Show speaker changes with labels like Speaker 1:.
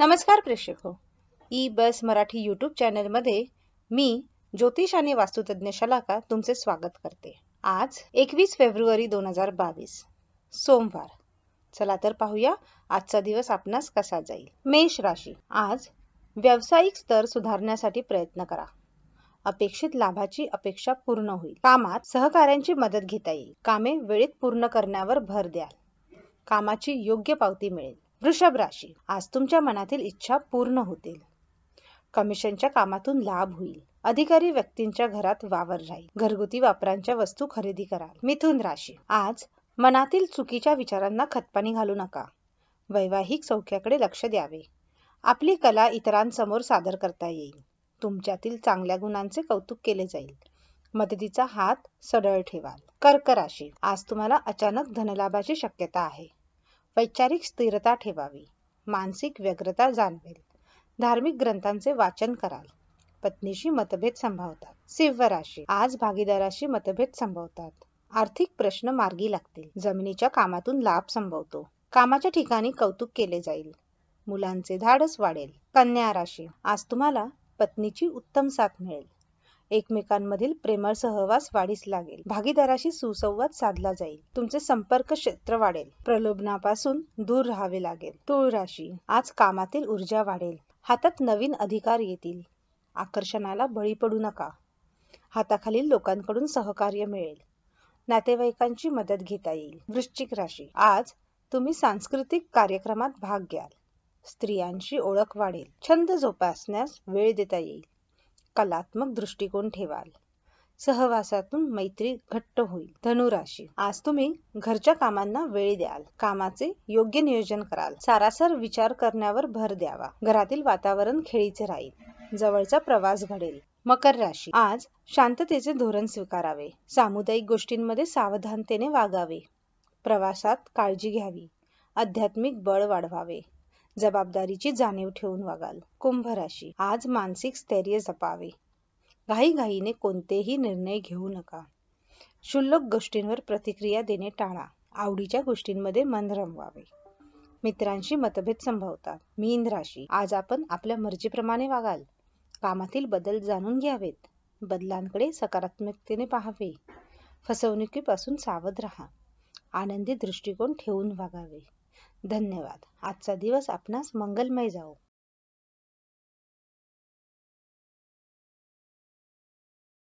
Speaker 1: नमस्कार प्रेक्षक हो ई बस मराठी यूट्यूब मध्ये मी ज्योतिष आणि वास्तुतज्ञ शलाका तुमचे स्वागत करते आज एकवीस फेब्रुवारी दोन हजार बावीस सोमवार चला तर पाहूया आजचा दिवस आपणास कसा जाईल मेष राशी आज व्यावसायिक स्तर सुधारण्यासाठी प्रयत्न करा अपेक्षित लाभाची अपेक्षा पूर्ण होईल कामात सहकाऱ्यांची मदत घेता येईल कामे वेळेत पूर्ण करण्यावर भर द्याल कामाची योग्य पावती मिळेल वृषभ राशी आज तुमच्या मनातील इच्छा पूर्ण होतील कमिशनच्या कामातून लाभ होईल अधिकारी व्यक्तींच्या घरात वावर राहील घरगुती वापरांच्या वस्तू खरेदी कराल मिथुन राशी आज मनातील चुकीच्या विचारांना खतपाणी घालू नका वैवाहिक सौख्याकडे लक्ष द्यावे आपली कला इतरांसमोर सादर करता येईल तुमच्यातील चांगल्या गुणांचे कौतुक केले जाईल मदतीचा हात सडळ ठेवाल कर्क राशी आज तुम्हाला अचानक धनलाभाची शक्यता आहे वैचारिक स्थिरता ठेवावी मानसिक व्यग्रता जाणवेल धार्मिक ग्रंथांचे वाचन कराल पत्नीशी मतभेद संभवतात सिंह राशी आज भागीदाराशी मतभेद संभवतात आर्थिक प्रश्न मार्गी लागतील जमिनीच्या कामातून लाभ संभवतो कामाच्या ठिकाणी कौतुक केले जाईल मुलांचे धाडस वाढेल कन्या राशी आज तुम्हाला पत्नीची उत्तम साथ मिळेल एकमेकांमधील प्रेमळ सहवास वाढीस लागेल भागीदाराशी सुसंवाद साधला जाईल तुमचे संपर्क क्षेत्र वाढेल प्रलोभनापासून दूर राहावे लागेल तुळ राशी आज कामातील ऊर्जा वाढेल हातात नवीन अधिकार येतील आकर्षणाला बळी पडू नका हाताखालील लोकांकडून सहकार्य मिळेल नातेवाईकांची मदत घेता येईल वृश्चिक राशी आज तुम्ही सांस्कृतिक कार्यक्रमात भाग घ्याल स्त्रियांची ओळख वाढेल छंद जोपासण्यास वेळ देता येईल कलात्मक दृष्टिकोन ठेवाल सहवासातून मैत्री घट्ट होईल धनुराशी आज तुम्ही घरच्या कामांना वेळ द्याल कामाचे योग्य नियोजन कराल सारासर विचार करण्यावर भर द्यावा घरातील वातावरण खेळीचे राहील जवळचा प्रवास घडेल मकर राशी आज शांततेचे धोरण स्वीकारावे सामुदायिक गोष्टींमध्ये सावधानतेने वागावे प्रवासात काळजी घ्यावी आध्यात्मिक बळ वाढवावे जबाबदारीची जाणीव ठेवून वागाल कुंभ राशी आज मानसिक स्थैर्य जपावे घाईघाईने कोणतेही निर्णय घेऊ नका क्षुल्लक गोष्टींवर प्रतिक्रिया देणे टाळा आवडीच्या गोष्टींमध्ये मन रमवावे मित्रांशी मतभेद संभवतात मीन राशी आज आपण आपल्या मर्जीप्रमाणे वागाल कामातील बदल जाणून घ्यावेत बदलांकडे सकारात्मकतेने पाहावे फसवणुकीपासून सावध राहा आनंदी दृष्टिकोन ठेवून वागावे धन्यवाद आजचा दिवस आपणास मंगलमय जाऊ